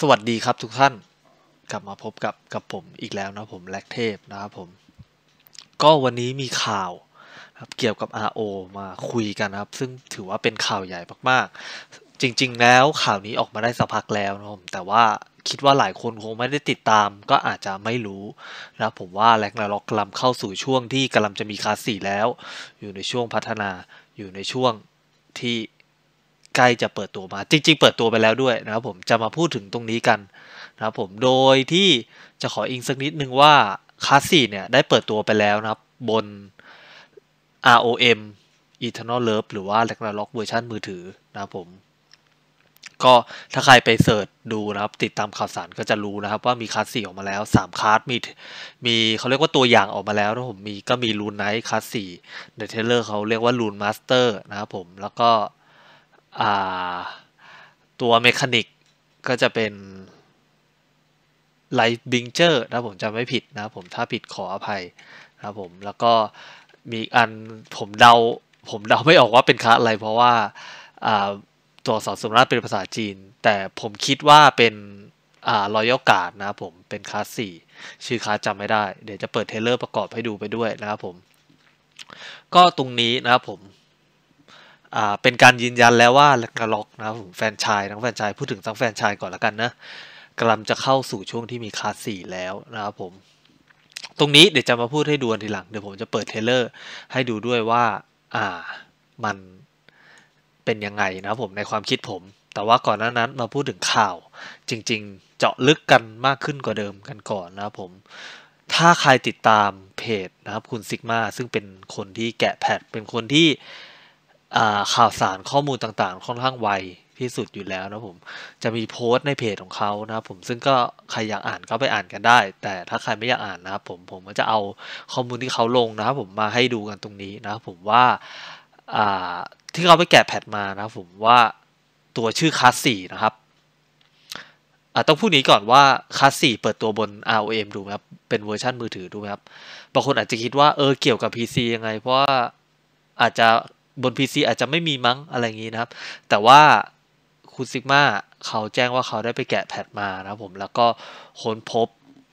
สวัสดีครับทุกท่านกลับมาพบกับกับผมอีกแล้วนะผมแลกเทพนะครับผม ก็วันนี้มีข่าวครับเกี่ยวกับ RO มาคุยกันนะครับ ซึ่งถือว่าเป็นข่าวใหญ่มากๆ จริงๆแล้วข่าวนี้ออกมาได้สักพักแล้วนะผมแต่ว่าคิดว่าหลายคนคงไม่ได้ติดตามก็อาจจะไม่รู้นะผมว่าแลกนาล็อกกำลังเข้าสู่ช่วงที่กำลังจะมีคาสีแล้ว อยู่ในช่วงพัฒนาอยู่ในช่วงที่ใกล้จะเปิดตัวมา จริงๆเปิดตัวไปแล้วด้วยนะครับผมจะมาพูดถึงตรงนี้กันนะครับผมโดยที่จะขออิงสักนิดนึงว่าคลาสสี่เนี่ยได้เปิดตัวไปแล้วนะครับ บน ROM Eternal Love หรือว่า Ragnarok เวอร์ชันมือถือนะครับผม ก็ถ้าใครไปเสิร์ชดูนะครับ ติดตามข่าวสารก็จะรู้นะครับว่ามีคลาสสี่ออกมาแล้ว 3คลาสมีมีเขาเรียกว่าตัวอย่างออกมาแล้วนะผมมีก็มีรูนไนท์คลาสสี่เดอะเทเลอร์เขาเรียกว่ารูนมาสเตอร์นะครับผมแล้วก็ตัวเมคานิกก็จะเป็นไลท์บิงเจอร์ นะ ผมจำไม่ผิดนะผมถ้าผิดขออภัยนะผมแล้วก็มีอันผมเดาผมเดาไม่ออกว่าเป็นคาอะไรเพราะว่าตัวสอนสมรัตเป็นภาษาจีน แต่ผมคิดว่าเป็นรอยกาดนะผมเป็นคาสี่ชื่อคาจำไม่ได้เดี๋ยวจะเปิดเทเลอร์ประกอบให้ดูไปด้วยนะครับผม ก็ตรงนี้นะครับผมเป็นการยืนยันแล้วว่าแกล็อกนะครับผมแฟนชายทั้งแฟนชายพูดถึงทั้งแฟนชายก่อนละกันนะกำลังจะเข้าสู่ช่วงที่มีคลาสสี่แล้วนะครับผมตรงนี้เดี๋ยวจะมาพูดให้ดูทีหลัง เดี๋ยวผมจะเปิดเทเลอร์ ให้ดูด้วยว่าอ่ามันเป็นยังไงนะครับผมในความคิดผม แต่ว่าก่อนหน้านั้นมาพูดถึงข่าว จริงๆ เจาะลึกกันมากขึ้นกว่าเดิมกันก่อนนะครับผม ถ้าใครติดตามเพจนะครับคุณซิกมาซึ่งเป็นคนที่แกะแพทเป็นคนที่ข่าวสารข้อมูลต่างๆ ค่อนข้างไวที่สุดอยู่แล้วนะผมจะมีโพสต์ในเพจของเขานะผมซึ่งก็ใครอยากอ่านก็ไปอ่านกันได้ แต่ถ้าใครไม่อยากอ่านนะครับผมผมก็จะเอาข้อมูลที่เขาลงนะครับ ผมมาให้ดูกันตรงนี้นะครับ ผมว่าที่เขาไปแกะแพทมานะครับผมว่าตัวชื่อคาสสี่นะครับต้องพูดนี้ก่อนว่าคาสสี่เปิดตัวบน ROM ดูไหมครับเป็นเวอร์ชันมือถือดูไหมครับบางคนอาจจะคิดว่าเออเกี่ยวกับ PC ยังไงเพราะว่าอาจจะบน PC อาจจะไม่มีมั้งอะไรอย่างนี้นะครับ แต่ว่าคุณซิกมาเขาแจ้งว่าเขาได้ไปแกะแพทมานะผม แล้วก็ค้นพบ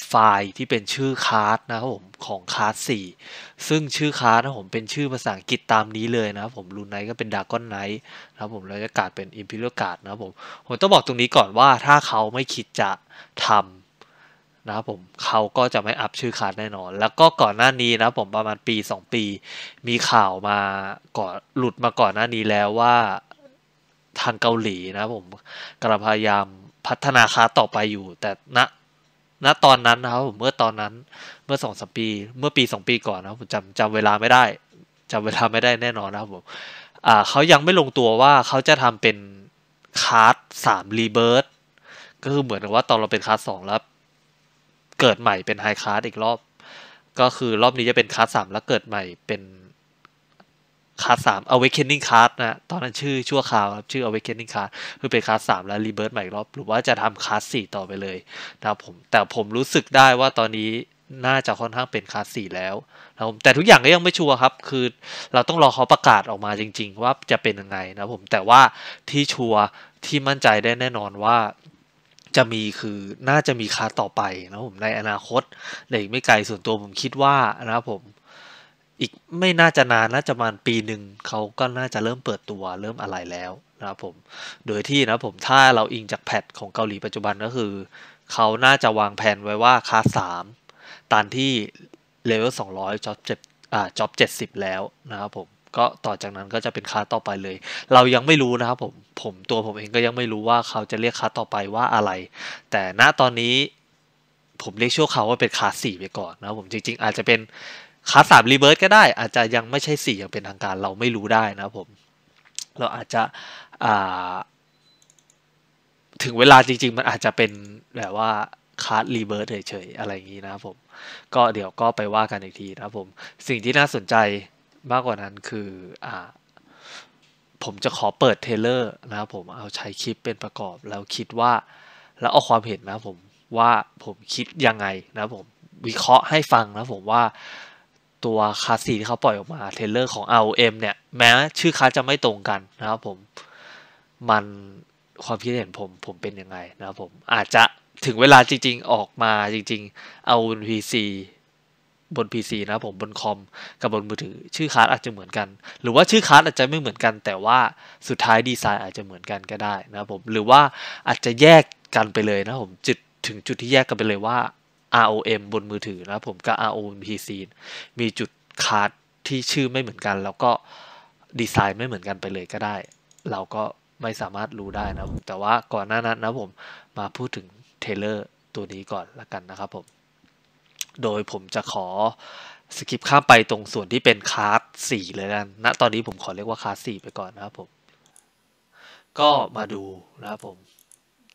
ไฟล์ที่เป็นชื่อคาร์ดนะครับผม ของคาร์ด 4 ซึ่งชื่อคาร์ดนะผมเป็นชื่อภาษาอังกฤษตามนี้เลยนะครับผมลูนไนก็เป็นดากอนไนท์นะครับผม แล้วก็การดเป็นอิมพิเรียลการ์ดนะครับผม ผมต้องบอกตรงนี้ก่อนว่า ถ้าเขาไม่คิดจะทำนะครับผมเขาก็จะไม่อัพชื่อขาดแน่นอน แล้วก็ก่อนหน้านี้นะผมประมาณปี2ปี มีข่าวมาก่อนหลุดมาก่อนหน้านี้แล้วว่าทางเกาหลีนะผมกำลังพยายามพัฒนาค้าต่อไปอยู่ แต่ณณตอนนั้นนะครับผมเมื่อตอนนั้นเมื่อสองสปี เมื่อปีสองปีก่อนนะผมจำจำเวลาไม่ได้จำเวลาไม่ได้แน่นอนนะครับ ผม อ่าเขายังไม่ลงตัวว่าเขาจะทำเป็นคาร์ดสามรีเบิร์ดก็คือเหมือนกับว่าตอนเราเป็นคาร์ดสองแล้วเกิดใหม่เป็นไฮคลาสอีกรอบ ก็คือรอบนี้จะเป็นคลาสสามแล้วเกิดใหม่เป็นคลาสสาม awakening card นะ ตอนนั้นชื่อชั่วคราวครับชื่อ awakening card คือเป็นคลาสสามแล้วรีเบิร์ตใหม่อีกรอบ หรือว่าจะทำคลาสสี่ต่อไปเลยนะครับผมแต่ผมรู้สึกได้ว่าตอนนี้น่าจะค่อนข้างเป็นคลาสสี่แล้วนะผมแต่ทุกอย่างก็ยังไม่ชัวร์ครับ คือเราต้องรอเขาประกาศออกมาจริงๆ ว่าจะเป็นยังไงนะผมแต่ว่าที่ชัวร์ที่มั่นใจได้แน่นอนว่าจะมีคือน่าจะมีคาต่อไปนะผมในอนาคต ในอีกไม่ไกลส่วนตัวผมคิดว่านะครับผมอีกไม่น่าจะนานน่าจะประมาณปีหนึ่ง เขาก็น่าจะเริ่มเปิดตัวเริ่มอะไรแล้วนะครับผมโดยที่นะผมถ้าเราอิงจากแพทของเกาหลีปัจจุบันก็คือ เขาน่าจะวางแผนไว้ว่าคาสามตอนที่เลเวลสองร้อยจ็อบเจ็ดอ่าจ็อบเจ็ดสิบแล้วนะครับผมก็ต่อจากนั้นก็จะเป็นคลาสต่อไปเลย เรายังไม่รู้นะครับผมผมตัวผมเองก็ยังไม่รู้ว่าเขาจะเรียกคลาสต่อไปว่าอะไร แต่ณตอนนี้ ผมเรียกชั่วเขาว่าเป็นคลาสสี่ไปก่อนนะผมจริงๆ อาจจะเป็นคลาสสามรีเบิร์ตก็ได้ อาจจะยังไม่ใช่สี่อย่างเป็นทางการ เราไม่รู้ได้นะผม เราอาจจะถึงเวลาจริงๆมันอาจจะเป็นแบบว่าคาร์ดรีเบิร์ตเฉยๆอะไรอย่างนี้นะครับผมก็เดี๋ยวก็ไปว่ากันอีกทีนะครับผมสิ่งที่น่าสนใจมากกว่านั้นคืออ่าผมจะขอเปิดเทเลอร์นะครับผมเอาใช้คลิปเป็นประกอบแล้วคิดว่า แล้วเอาความเห็นนะผมว่าผมคิดยังไงนะผมวิเคราะห์ให้ฟังนะผมว่าตัวคาสีที่เขาปล่อยออกมาเทเลอร์ของ r อ m เนี่ย แม้ชื่อคาจะไม่ตรงกันนะครับ ผมมันความคิดเห็นผมผมเป็นยังไงนะครับผมอาจจะถึงเวลาจริงๆออกมาจริง ๆเอาี p c บน PC นะผมบนคอมกับบนมือถือชื่อคาร์ดอาจจะเหมือนกัน หรือว่าชื่อคาร์ดอาจจะไม่เหมือนกัน แต่ว่าสุดท้ายดีไซน์อาจจะเหมือนกันก็ได้นะผม หรือว่าอาจจะแยกกันไปเลยนะผมจุดถึงจุดที่แยกกันไปเลยว่า ROM บนมือถือนะผมกับ ROM PC มีจุดคาร์ดที่ชื่อไม่เหมือนกันแล้วก็ดีไซน์ไม่เหมือนกันไปเลยก็ได้ เราก็ไม่สามารถรู้ได้นะแต่ว่าก่อนหน้านั้นนะผมมาพูดถึงเทเลอร์ตัวนี้ก่อนละกันนะครับผมโดยผมจะขอสกิปข้ามไปตรงส่วนที่เป็นคลาสสี่เลยนะ ณ ตอนนี้ผมขอเรียกว่าคลาสสี่ไปก่อนนะครับผม ก็มาดูนะครับผม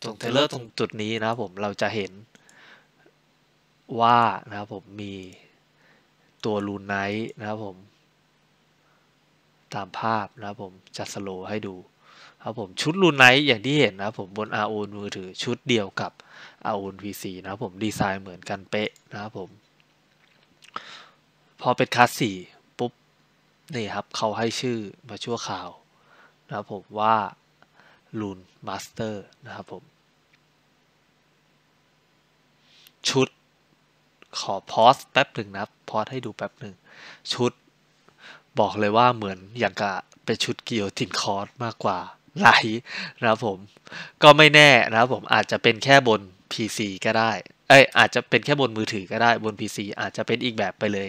ตรงเทเลอร์ตรงจุดนี้นะครับผม เราจะเห็นว่านะครับผมมีตัวลูนไนท์นะครับผม ตามภาพนะครับผมจะสโลให้ดูครับผมชุดลูนไนท์อย่างที่เห็นนะผมบน RO มือถือชุดเดียวกับ RO PC นะผมดีไซน์เหมือนกันเป๊ะนะครับผม พอเป็นคลาสสี่ปุ๊บนี่ครับเขาให้ชื่อมาชั่วข่าวนะครับผมว่าลูนมาสเตอร์นะครับผม ชุดขอพอสแป๊บหนึ่งนะพอสให้ดูแป๊บหนึ่ง ชุดบอกเลยว่าเหมือนอย่างกะเป็นชุดเกียวถิ่นคอร์สมากกว่าไหลนะครับ ผมก็ไม่แน่นะครับ ผมอาจจะเป็นแค่บน PC ก็ได้ เอ้อาจจะเป็นแค่บนมือถือก็ได้บน PC อาจจะเป็นอีกแบบไปเลย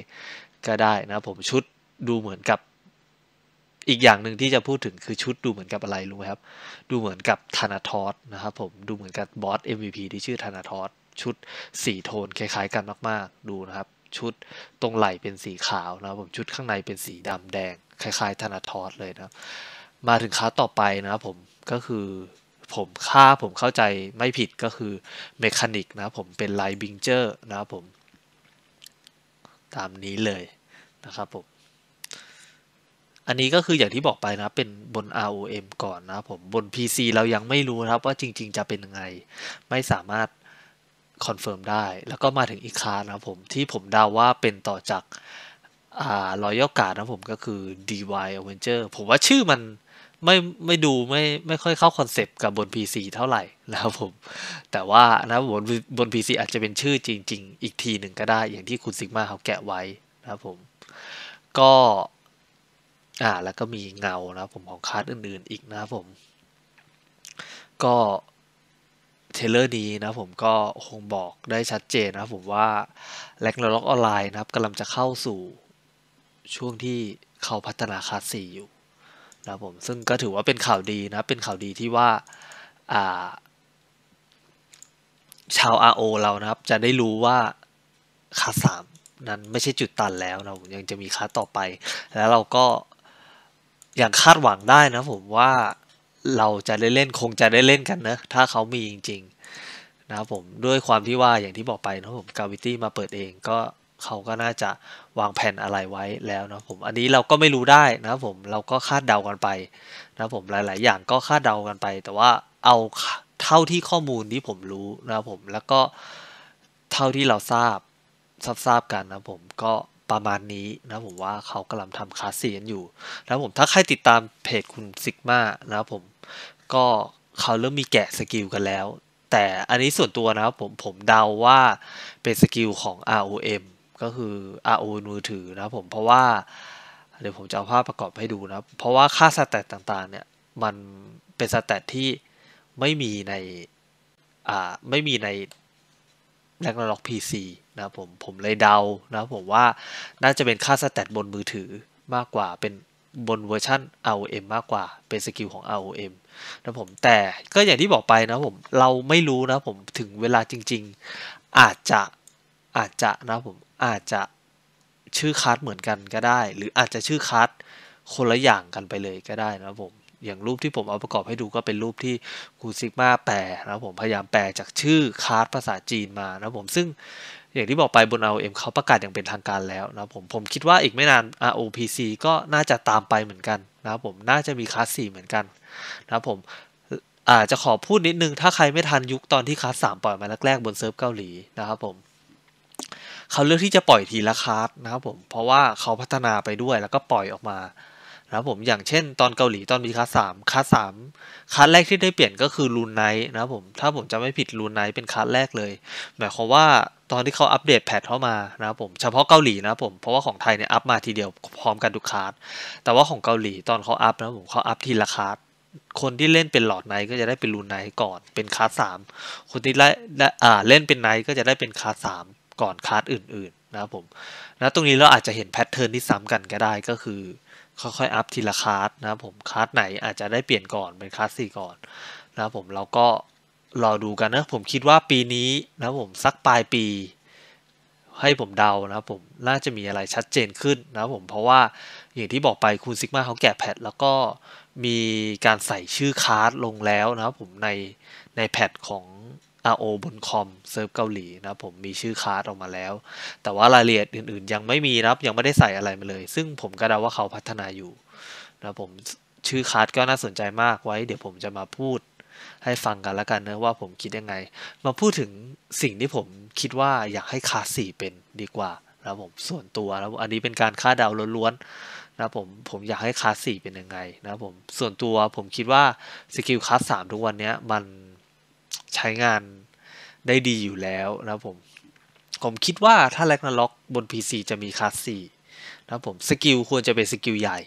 ก็ได้นะผมชุดดูเหมือนกับ อีกอย่างหนึ่งที่จะพูดถึงคือชุดดูเหมือนกับอะไรรู้ไหมครับ ดูเหมือนกับธนาทอสนะครับผมดูเหมือนกับบอส MVP ที่ชื่อธนาทอสชุดสีโทน คล้าย ๆ กันมาก ๆ ดูนะครับ ชุดตรงไหล่เป็นสีขาวนะครับ ผมชุดข้างในเป็นสีดำแดงคล้ายๆธนาทอสเลยนะมาถึงคลาสต่อไปนะครับผมก็คือผมค่าผมเข้าใจไม่ผิดก็คือเมคานิกนะครับผมเป็นไลบิงเจอร์นะครับผม ตามนี้เลยนะครับผม อันนี้ก็คืออย่างที่บอกไปนะเป็นบน ROM ก่อนนะผม บน PC เรายังไม่รู้นะครับว่าจริง ๆจะเป็นยังไงไม่สามารถคอนเฟิร์มได้ แล้วก็มาถึงอีกคานะผมที่ผมเดาว่าเป็นต่อจากอ่ารอยกาดนะผมก็คือ DY Avenger ผมว่าชื่อมันไม่ไม่ดูไม่ไม่ค่อยเข้าคอนเซปต์กับบน PC เท่าไหร่นะครับผม แต่ว่านะบนบน PC อาจจะเป็นชื่อจริง ๆ อีกทีหนึ่งก็ได้ อย่างที่คุณซิกมาเขาแกะไว้นะครับผม ก็อ่า แล้วก็มีเงานะครับผมของคาร์ดอื่นๆอีกนะครับผม ก็ เทเลอร์นี้นะผมก็คงบอกได้ชัดเจนนะครับผมว่าแลกนาล็อกออนไลน์นะครับกำลังจะเข้าสู่ช่วงที่เขาพัฒนาคาร์ด่อยู่นะครับผมซึ่งก็ถือว่าเป็นข่าวดีนะเป็นข่าวดีที่ว่าชาว RO เรานะครับ จะได้รู้ว่าคาสามนั้นไม่ใช่จุดตันแล้วเรายังจะมีคาต่อไป แล้วเราก็อย่างคาดหวังได้นะผมว่าเราจะได้เล่นคงจะได้เล่นกันนะ ถ้าเขามีจริงๆนะครับผมด้วยความที่ว่าอย่างที่บอกไปนะผมกาวิตี้มาเปิดเองก็เขาก็น่าจะวางแผนอะไรไว้แล้วนะผมอันนี้เราก็ไม่รู้ได้นะผม เราก็คาดเดากันไปนะผม หลายๆอย่างก็คาดเดากันไป แต่ว่าเอาเท่าที่ข้อมูลที่ผมรู้นะผม แล้วก็เท่าที่เราทราบทราบกัน นะผมก็ประมาณนี้นะผมว่าเขากำลังทำคาสซียนอยู่นะผมถ้าใครติดตามเพจคุณซิกมานะผมก็เขาเริ่มมีแกะสกิลกันแล้ว แต่อันนี้ส่วนตัวนะผมผมเดาว่าเป็นสกิลของ ROM ก็คือ RO มือถือนะผม เพราะว่า เดี๋ยวผมจะเอาภาพประกอบให้ดูนะเพราะว่าค่าสแตทต่างๆเนี่ย มันเป็นสแตทที่ไม่มีในอ่าไม่มีในแลกนาล็อก PC นะผม ผมเลยเดานะผมว่าน่าจะเป็นค่าสแตทบนมือถือมากกว่าเป็นบนเวอร์ชัน ROM มากกว่าเป็นสกิลของ ROM นะผม แต่ก็อย่างที่บอกไปนะผม เราไม่รู้นะผมถึงเวลาจริง ๆอาจจะอาจจะนะผมอาจจะชื่อคัสเหมือนกันก็ได้ หรืออาจจะชื่อคัสคนละอย่างกันไปเลยก็ได้นะครับผมอย่างรูปที่ผมเอาประกอบให้ดูก็เป็นรูปที่คูซิกมาแปลนะผมพยายามแปลจากชื่อคัส์ภาษาจีนมานะผมซึ่งอย่างที่บอกไปบนเอาเอ็มเขาประกาศอย่างเป็นทางการแล้วนะผมผมคิดว่าอีกไม่นาน ROPC ก็น่าจะตามไปเหมือนกันนะผมน่าจะมีคัส์ี่เหมือนกันนะผมอาจจะขอพูดนิดนึงถ้าใครไม่ทันยุคตอนที่คัส์ามปล่อยมาแรกๆบนเซิร์ฟเกาหลีนะครับผมเขาเลือกที่จะปล่อยทีละคาร์ดนะครับผม เพราะว่าเขาพัฒนาไปด้วยแล้วก็ปล่อยออกมานะครับผม อย่างเช่นตอนเกาหลีตอนมีคาสามคาสามคาแรกที่ได้เปลี่ยนก็คือลูนไนท์นะครับผม ถ้าผมจะไม่ผิดลูนไนท์เป็นคาแรกเลยหมายความว่าตอนที่เขาอัปเดตแพทเข้ามานะครับผม เฉพาะเกาหลีนะครับผม เพราะว่าของไทยเนี่ยอัปมาทีเดียวพร้อมกันทุกคาร์ดแต่ว่าของเกาหลีตอนเขาอัปนะครับผมเขาอัปทีละคาร์ดคนที่เล่นเป็นหลอดไนก็จะได้เป็นลูนไนก่อน เป็นคาสามคนที่เล่นเล่นเป็นไนก็จะได้เป็นคาสามก่อนคลาสอื่นๆนะครับผมนะตรงนี้เราอาจจะเห็นแพทเทิร์นที่ซ้ำกันก็ได้ก็คือค่อยๆอัพทีละคลาสนะครับผมคลาสไหนอาจจะได้เปลี่ยนก่อนเป็นคลาสสี่ก่อน นะครับผมเราก็ รอดูกันนะ ผมคิดว่าปีนี้นะครับผมสักปลายปี ให้ผมเดานะครับผมน่าจะมีอะไรชัดเจนขึ้นนะครับผมเพราะว่าอย่างที่บอกไปคุณซิกมาเขาแกะแพทแล้วก็มีการใส่ชื่อคาร์ดลงแล้วนะครับผมในในแพทของ RO บนคอมเซิร์ฟเกาหลีนะผมมีชื่อคาร์ดออกมาแล้ว แต่ว่ารายละเอียดอื่นๆ ยังไม่มีนะยังไม่ได้ใส่อะไรมาเลย ซึ่งผมก็เดาว่าเขาพัฒนาอยู่นะผมชื่อคาร์ดก็น่าสนใจมากไว้เดี๋ยวผมจะมาพูดให้ฟังกันแล้วกันนะว่าผมคิดยังไง มาพูดถึงสิ่งที่ผมคิดว่าอยากให้คาร์สี่เป็นดีกว่านะผมส่วนตัวนะอันนี้เป็นการคาดเดาล้วนๆนะผมผมอยากให้คาร์สี่เป็นยังไงนะผมส่วนตัวผมคิดว่าสกิลคาร์สามทุกวันนี้มันใช้งานได้ดีอยู่แล้ว นะผม ผมคิดว่าถ้าแลกนาล็อกบน PC จะมีคลาสสี่นะผมสกิลควรจะเป็นสกิลใหญ่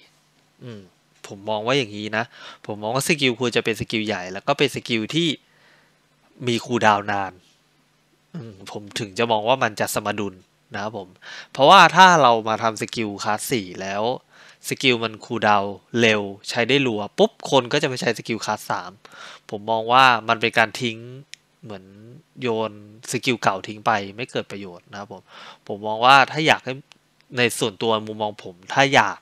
อืม ผมมองว่าอย่างนี้นะ ผมมองว่าสกิลควรจะเป็นสกิลใหญ่แล้วก็เป็นสกิลที่มีคูดาวนานผมถึงจะมองว่ามันจะสมดุลนะครับผม เพราะว่าถ้าเรามาทำสกิลคลาสสี่แล้วสกิลมันคูดาวเร็ว ใช้ได้รัวปุ๊บคนก็จะไปใช้สกิลคาสสามผมมองว่ามันเป็นการทิ้งเหมือนโยนสกิลเก่าทิ้งไปไม่เกิดประโยชน์นะครับผมผมมองว่าถ้าอยากให้ในส่วนตัวมุมมองผมถ้าอยาก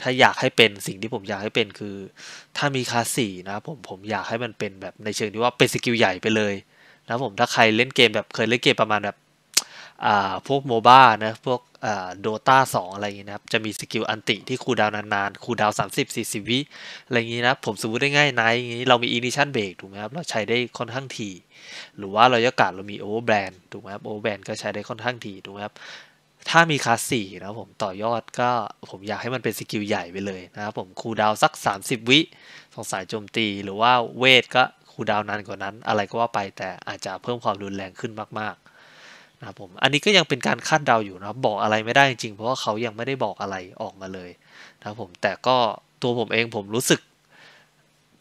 ถ้าอยากให้เป็นสิ่งที่ผมอยากให้เป็นคือถ้ามีคาสี่นะครับผมผมอยากให้มันเป็นแบบในเชิงที่ว่าเป็นสกิลใหญ่ไปเลยนะผมถ้าใครเล่นเกมแบบเคยเล่นเกมประมาณแบบพวกโมบ้านะพวกโดตาสองอะไรอย่างนี้นะครับจะมีสกิลอันติ ที่คูดาวนานๆคูดาวสามสิบสี่สิบวิอะไรอย่างนี้นะ ผมสมมติได้ง่ายนะอย่างนี้เรามีอินิชันเบรกถูกไหมครับเราใช้ได้ค่อนข้างที หรือว่าเรายกาดเรามีโอเวอร์แบรนด์ถูกไหมครับโอเวอร์แบรนด์ก็ใช้ได้ค่อนข้างทีถูกไหมครับถ้ามีคลาสี่นะผมต่อยอดก็ผมอยากให้มันเป็นสกิลใหญ่ไปเลยนะครับผมคูดาวสัก 30 วิสงสายโจมตีหรือว่าเวทก็คูดาวนานกว่านั้นอะไรก็ว่าไปแต่อาจจะเพิ่มความรุนแรงขึ้นมากๆนะผม อันนี้ก็ยังเป็นการคาดเดาอยู่นะครับ บอกอะไรไม่ได้ จริง เพราะว่าเขายังไม่ได้บอกอะไรออกมาเลยนะครับผม แต่ก็ตัวผมเองผมรู้สึก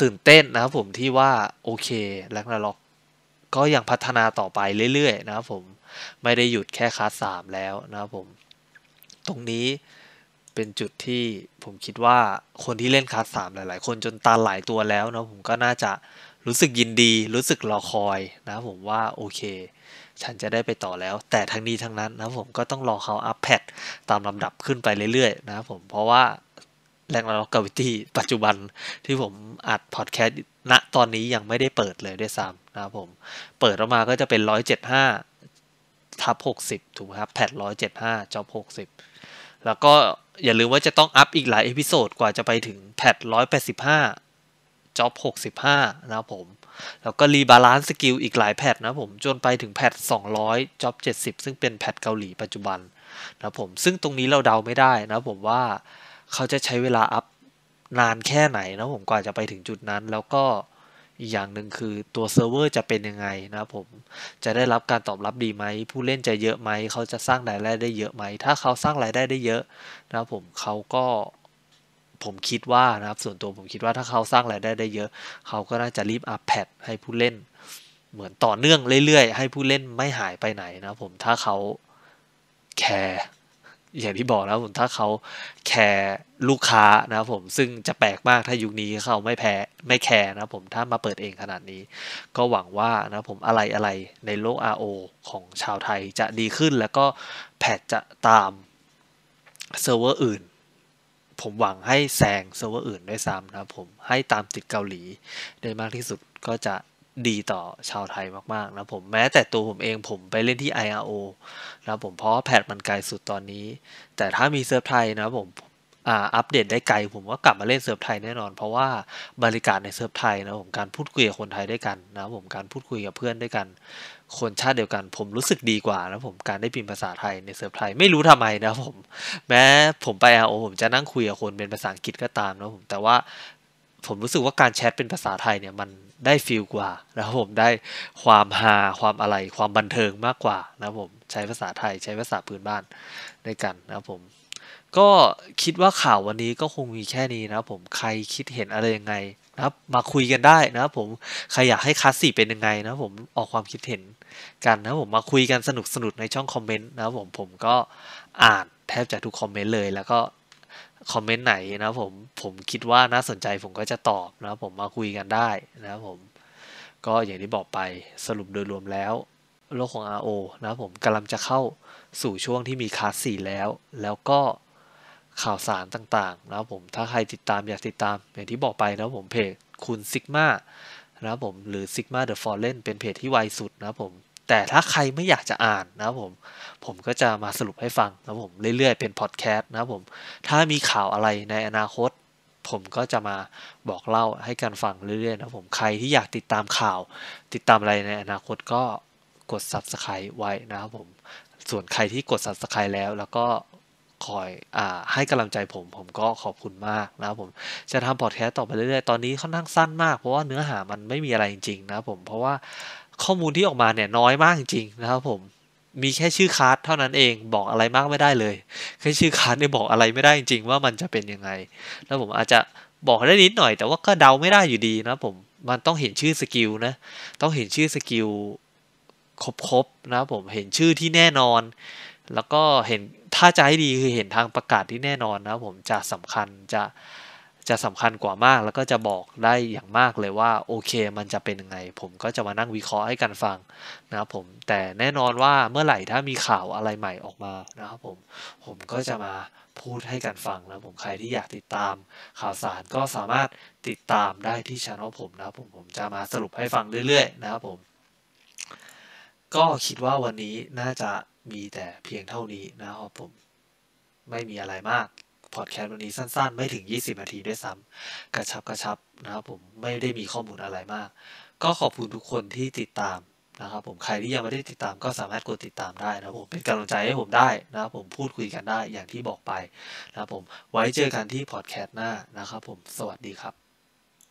ตื่นเต้นนะครับผมที่ว่าโอเค แล็กนาล็อกก็ยังพัฒนาต่อไปเรื่อยๆนะครับผมไม่ได้หยุดแค่คาสามแล้วนะครับผม ตรงนี้เป็นจุดที่ผมคิดว่าคนที่เล่นคาสามหลายๆ คนจนตาหลายตัวแล้วนะผมก็น่าจะรู้สึกยินดี รู้สึกรอคอยนะครับผมว่าโอเคฉันจะได้ไปต่อแล้ว แต่ทั้งนี้ทั้งนั้นนะผมก็ต้องรอเขาอัพแพดตามลำดับขึ้นไปเรื่อยๆนะผม เพราะว่าแรงรลอกกาวิตี้ปัจจุบันที่ผมอัดพอดแคสต์ณตอนนี้ยังไม่ได้เปิดเลยด้วยซ้ำนะผมเปิดออกมาก็จะเป็น 175 ทับ 60 ถูกไหมครับ แพ้175จ็อบ60 แล้วก็อย่าลืมว่าจะต้องอัพอีกหลายเอพิโซดกว่าจะไปถึงแพบ185จ็อบ 65 นะครับผม แล้วก็รีบาลานซ์สกิลอีกหลายแพทนะผม จนไปถึงแพท 200จ็อบ 70 ซึ่งเป็นแพทเกาหลีปัจจุบันนะผม ซึ่งตรงนี้เราเดาไม่ได้นะผมว่าเขาจะใช้เวลาอัพนานแค่ไหนนะผมกว่าจะไปถึงจุดนั้น แล้วก็อีกอย่างหนึ่งคือตัวเซิร์ฟเวอร์จะเป็นยังไงนะผม จะได้รับการตอบรับดีไหม ผู้เล่นจะเยอะไหม เขาจะสร้างรายได้ได้เยอะไหม ถ้าเขาสร้างรายได้ได้เยอะนะผมเขาก็ผมคิดว่านะครับส่วนตัวผมคิดว่าถ้าเขาสร้างรายได้ได้เยอะ เขาก็น่าจะรีบอัพแพดให้ผู้เล่น เหมือนต่อเนื่องเรื่อยๆให้ผู้เล่นไม่หายไปไหนนะผมถ้าเขาแคร์อย่างที่บอกแล้วผมถ้าเขาแคร์ลูกค้านะผมซึ่งจะแปลกมากถ้ายุคนี้เขาไม่แพ้ไม่แคร์นะผมถ้ามาเปิดเองขนาดนี้ก็หวังว่านะผมอะไรอะไรในโลก RO ของชาวไทยจะดีขึ้นแล้วก็แพทจะตามเซิร์ฟเวอร์อื่นผมหวังให้แซงเซิร์ฟเวอร์อื่นด้วยซ้ำนะครับผมให้ตามติดเกาหลีได้มากที่สุดก็จะดีต่อชาวไทยมากๆนะผมแม้แต่ตัวผมเองผมไปเล่นที่ IRO นะผมเพราะแพทมันไกลสุดตอนนี้ แต่ถ้ามีเซิร์ฟไทยนะผมอัปเดตได้ไกลผมก็กลับมาเล่นเซิร์ฟไทยแน่นอน เพราะว่าบริการในเซิร์ฟไทยนะผมการพูดคุยกับคนไทยด้วยกันนะผมการพูดคุยกับเพื่อนด้วยกัน คนชาติเดียวกัน ผมรู้สึกดีกว่านะผมการได้พิมพ์ภาษาไทยในเซิร์ฟไทย ไม่รู้ทำไมนะผมแม้ผมไปอาโอผมจะนั่งคุยกับคนเป็นภาษาอังกฤษก็ตามนะผมแต่ว่าผมรู้สึกว่าการแชทเป็นภาษาไทยเนี่ยมันได้ฟิลกว่านะผมได้ความฮาความอะไรความบันเทิงมากกว่านะผมใช้ภาษาไทยใช้ภาษาพื้นบ้านด้วยกันนะผมก็คิดว่าข่าววันนี้ก็คงมีแค่นี้นะผมใครคิดเห็นอะไรยังไง นะมาคุยกันได้นะผม ใครอยากให้คลาสสี่เป็นยังไงนะผมออกความคิดเห็นกันนะผมมาคุยกันสนุกสนุกในช่องคอมเมนต์นะผมผมก็อ่านแทบจะทุกคอมเมนต์เลย แล้วก็คอมเมนต์ไหนนะผมผมคิดว่าน่าสนใจผมก็จะตอบนะผมมาคุยกันได้นะผม ก็อย่างที่บอกไปสรุปโดยรวมแล้ว โลกของ RO นะผมกำลังจะเข้าสู่ช่วงที่มีคลาสสี่แล้ว แล้วก็ข่าวสารต่าง ๆ นะครับผมถ้าใครติดตามอยากติดตามอย่างที่บอกไปนะครับผมเพจคุณซิกมานะครับผมหรือกมาเดอะฟอร์เรนเป็นเพจที่ไวสุด นะครับผม แต่ถ้าใครไม่อยากจะอ่านนะครับผม ผมก็จะมาสรุปให้ฟังนะครับ ผมเรื่อยๆเป็นพอดแคสต์นะครับผม ถ้ามีข่าวอะไรในอนาคต ผมก็จะมาบอกเล่าให้กันฟังเรื่อยๆนะผมใครที่อยากติดตามข่าว ติดตามอะไรในอนาคตก็กด Subscribe ไว้นะครับผม ส่วนใครที่กด Subscribe แล้ว แล้วก็คอยอให้กำลังใจผม ผมก็ขอบคุณมากนะครับผมจะทำพอดแคสต์ต่อไปเรื่อยๆตอนนี้ค่อนข้างสั้นมาก เพราะว่าเนื้อหามันไม่มีอะไรจริงๆ นะผมเพราะว่าข้อมูลที่ออกมาเนี่ยน้อยมากจริงๆ นะครับ ผมมีแค่ชื่อคัสเท่านั้นเองบอกอะไรมากไม่ได้เลยแค่ชื่อคัสเนี่ยบอกอะไรไม่ได้จริงๆ ว่ามันจะเป็นยังไง แล้ว ผมอาจจะบอกได้นิดหน่อย แต่ว่าก็เดาไม่ได้อยู่ดีนะผมมันต้องเห็นชื่อสกิลนะต้องเห็นชื่อสกิลครบๆนะผมเห็นชื่อที่แน่นอนแล้วก็เห็นถ้าจะให้ดีคือเห็นทางประกาศที่แน่นอนนะผมจะสำคัญจะจะสำคัญกว่ามาก แล้วก็จะบอกได้อย่างมากเลยว่าโอเคมันจะเป็นยังไง ผมก็จะมานั่งวิเคราะห์ให้กันฟังนะครับผมแต่แน่นอนว่าเมื่อไหร่ถ้ามีข่าวอะไรใหม่ออกมานะครับผมผมก็จะมาพูดให้กันฟังนะผมใครที่อยากติดตามข่าวสารก็สามารถติดตามได้ที่ช่องผมนะครับ ผมผมจะมาสรุปให้ฟังเรื่อยๆ นะครับผม ก็คิดว่าวันนี้น่าจะมีแต่เพียงเท่านี้นะครับผมไม่มีอะไรมากพอดแคสต์วันนี้สั้นๆ ไม่ถึง 20นาทีด้วยซ้ำกระชับกระชับนะครับ ผมไม่ได้มีข้อมูลอะไรมาก ก็ขอบคุณทุกคนที่ติดตามนะครับ ผมใครที่ยังไม่ได้ติดตามก็สามารถกดติดตามได้นะผมเป็นกำลังใจให้ผมได้นะครับ ผมพูดคุยกันได้อย่างที่บอกไปนะครับ ผม ไว้เจอกันที่พอดแคสต์หน้านะครับ ผม สวัสดีครับ